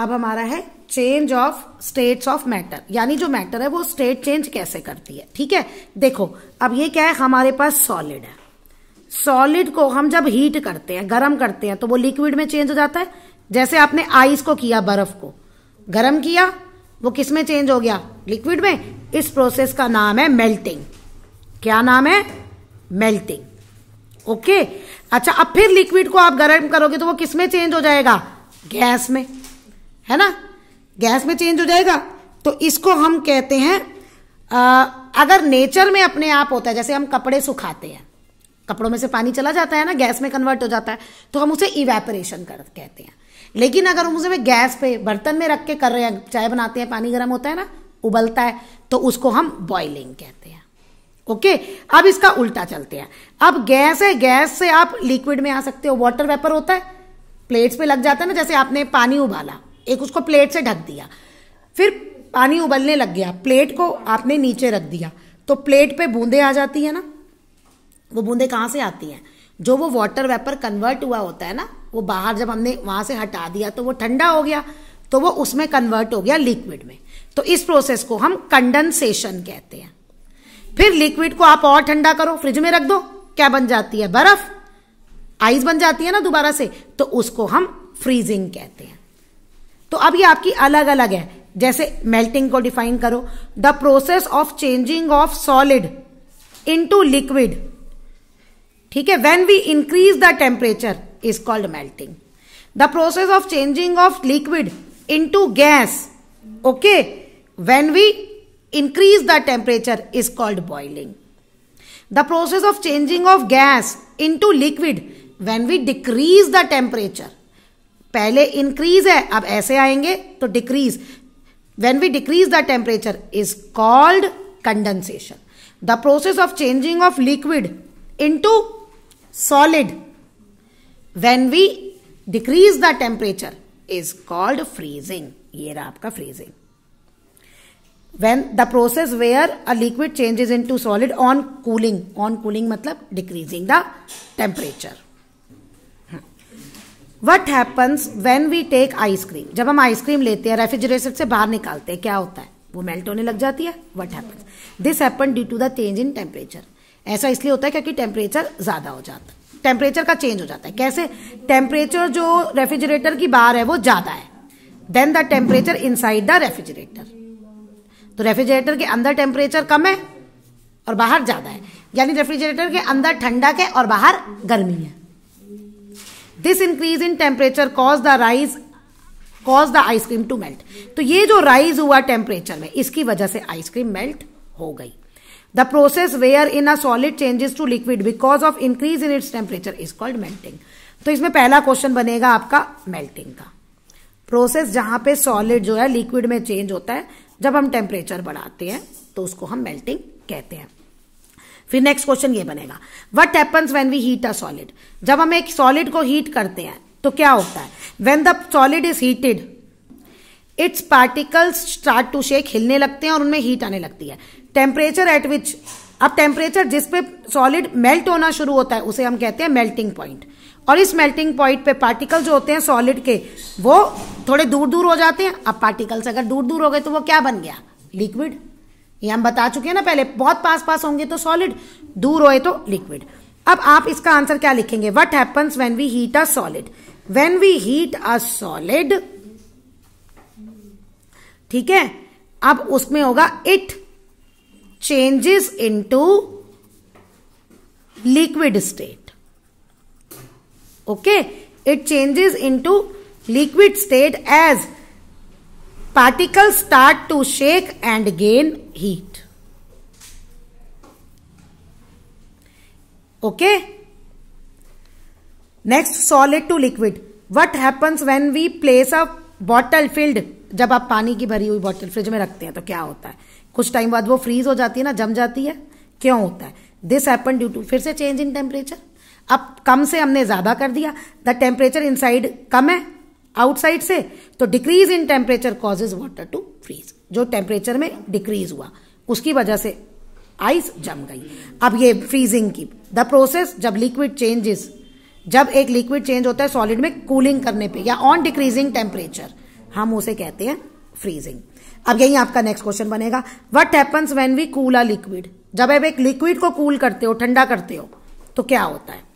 अब हमारा है change of states of matter यानी जो मैटर है वो स्टेट चेंज कैसे करती है ठीक है देखो अब ये क्या है हमारे पास सॉलिड है सॉलिड को हम जब हीट करते हैं गर्म करते हैं तो वो लिक्विड में चेंज हो जाता है जैसे आपने आइस को किया बर्फ को गर्म किया वो किस में चेंज हो गया लिक्विड में इस प्रोसेस का नाम है मेल्टिंग क्या नाम है मेल्टिंग ओके अच्छा अब फिर लिक्विड को आप गर्म करोगे तो वो किस में चेंज हो जाएगा गैस में है ना गैस में चेंज हो जाएगा तो इसको हम कहते हैं आ, अगर नेचर में अपने आप होता है जैसे हम कपड़े सुखाते हैं कपड़ों में से पानी चला जाता है ना गैस में कन्वर्ट हो जाता है तो हम उसे इवेपरेशन कर कहते हैं लेकिन अगर हम उसे गैस पे बर्तन में रख के कर रहे हैं चाय बनाते हैं पानी गर्म होता है ना उबलता है तो उसको हम बॉइलिंग कहते हैं ओके अब इसका उल्टा चलते हैं अब गैस है गैस से आप लिक्विड में आ सकते हो वाटर वेपर होता है प्लेट्स पे लग जाता है ना जैसे आपने पानी उबाला एक उसको प्लेट से ढक दिया फिर पानी उबलने लग गया प्लेट को आपने नीचे रख दिया तो प्लेट पे बूंदे आ जाती है ना वो बूंदे कहाँ से आती हैं जो वो वाटर वेपर कन्वर्ट हुआ होता है ना वो बाहर जब हमने वहाँ से हटा दिया तो वो ठंडा हो गया तो वो उसमें कन्वर्ट हो गया लिक्विड में तो इस प्रोसेस को हम कंडेंसेशन कहते हैं फिर लिक्विड को आप और ठंडा करो फ्रिज में रख दो क्या बन जाती है बर्फ आइस बन जाती है ना दोबारा से तो उसको हम फ्रीजिंग कहते हैं तो अब ये आपकी अलग अलग है जैसे मेल्टिंग को डिफाइन करो the process of changing of solid into liquid ठीक है when we increase the temperature is called melting the process of changing of liquid into gas okay when we increase the temperature is called boiling the process of changing of gas into liquid when we decrease the temperature पहले increase है अब ऐसे आएंगे तो decrease when we decrease the temperature is called condensation the process of changing of liquid into solid when we decrease the temperature is called freezing ये रहा आपका freezing when the process where a liquid changes to solid on cooling on cooling मतलब decreasing the temperature what happens when we take ice cream जब हम ice cream लेते हैं refrigerator से बाहर निकालते हैं क्या होता है वो मेल्ट होने लग जाती है what happens this happen due to the change in temperature ऐसा इसलिए होता है क्योंकि टेम्परेचर ज़्यादा हो जाता है टेम्परेचर का चेंज हो जाता है कैसे टेम्परेचर जो रेफ्रिजरेटर की बाहर है वो ज़्यादा है than the temperature inside the refrigerator तो रेफ्रिजरेटर के अंदर टेम्परेचर कम है और बाहर ज़्यादा है यानी रेफ्रिजरेटर के अंदर ठंडक है और बाहर गर्मी है this increase in temperature cause the rise cause the ice cream to melt तो ये जो राइज हुआ टेम्परेचर में इसकी वजह से आइसक्रीम मेल्ट हो गई the process wherein a solid changes to liquid because of increase in its temperature is called melting तो इसमें पहला क्वेश्चन बनेगा आपका मेल्टिंग का प्रोसेस जहां पे सॉलिड जो है लिक्विड में चेंज होता है जब हम टेम्परेचर बढ़ाते हैं तो उसको हम मेल्टिंग कहते हैं फिर नेक्स्ट क्वेश्चन ये बनेगा what happens when we heat a solid जब हम एक सॉलिड को हीट करते हैं तो क्या होता है when the solid is heated its particles start to shake हिलने लगते हैं और उनमें हीट आने लगती है टेम्परेचर एट विच अब टेम्परेचर जिसपे सॉलिड मेल्ट होना शुरू होता है उसे हम कहते हैं मेल्टिंग पॉइंट और इस मेल्टिंग पॉइंट पे पार्टिकल जो होते हैं सॉलिड के वो थोड़े दूर दूर हो जाते हैं अब पार्टिकल्स अगर दूर दूर हो गए तो वो क्या बन गया लिक्विड ये हम बता चुके हैं ना पहले बहुत पास पास होंगे तो सॉलिड दूर होए तो लिक्विड अब आप इसका आंसर क्या लिखेंगे what happens when we heat a solid when we heat a solid ठीक है अब उसमें होगा it changes into liquid state okay it changes into liquid state as particles start to shake and gain heat. Okay? Next, solid to liquid. What happens when we place a bottle filled? जब आप पानी की भरी हुई bottle fridge में रखते हैं तो क्या होता है कुछ टाइम बाद वो फ्रीज हो जाती है ना जम जाती है क्यों होता है दिस हैपन ड्यू टू फिर से चेंज इन टेम्परेचर अब कम से हमने ज्यादा कर दिया द टेम्परेचर इनसाइड कम है आउटसाइड से तो decrease in temperature causes water to freeze जो टेम्परेचर में डिक्रीज हुआ उसकी वजह से आइस जम गई अब ये फ्रीजिंग की द प्रोसेस जब लिक्विड चेंजेस जब एक लिक्विड चेंज होता है सॉलिड में कूलिंग करने पे या ऑन डिक्रीजिंग टेम्परेचर हम उसे कहते हैं फ्रीजिंग अब यही आपका नेक्स्ट क्वेश्चन बनेगा what happens when we cool a liquid जब आप एक लिक्विड को कूल करते हो ठंडा करते हो तो क्या होता है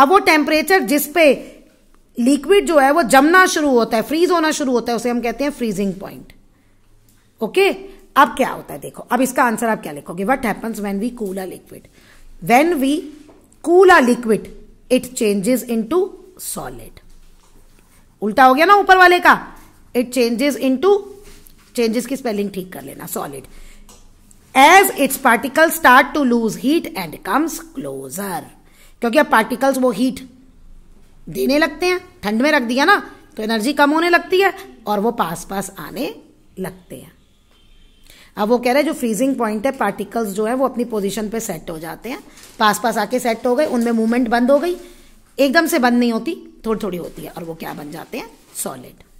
अब वो टेम्परेचर जिसपे लिक्विड जो है वो जमना शुरू होता है फ्रीज होना शुरू होता है उसे हम कहते हैं फ्रीजिंग पॉइंट ओके अब क्या होता है देखो अब इसका आंसर आप क्या लिखोगे what happens when we cool a liquid when we cool a liquid it changes to solid उल्टा हो गया ना ऊपर वाले का इट चेंजेस टू चेंजेस की स्पेलिंग ठीक कर लेना solid as its particle start to lose heat and comes closer क्योंकि अब पार्टिकल्स वो हीट देने लगते हैं ठंड में रख दिया ना तो एनर्जी कम होने लगती है और वो पास पास आने लगते हैं अब वो कह रहे हैं जो फ्रीजिंग पॉइंट है पार्टिकल्स जो है वो अपनी पोजीशन पे सेट हो जाते हैं पास पास आके सेट हो गए उनमें मूवमेंट बंद हो गई एकदम से बंद नहीं होती थोड़ी थोड़ी होती है और वो क्या बन जाते हैं सॉलिड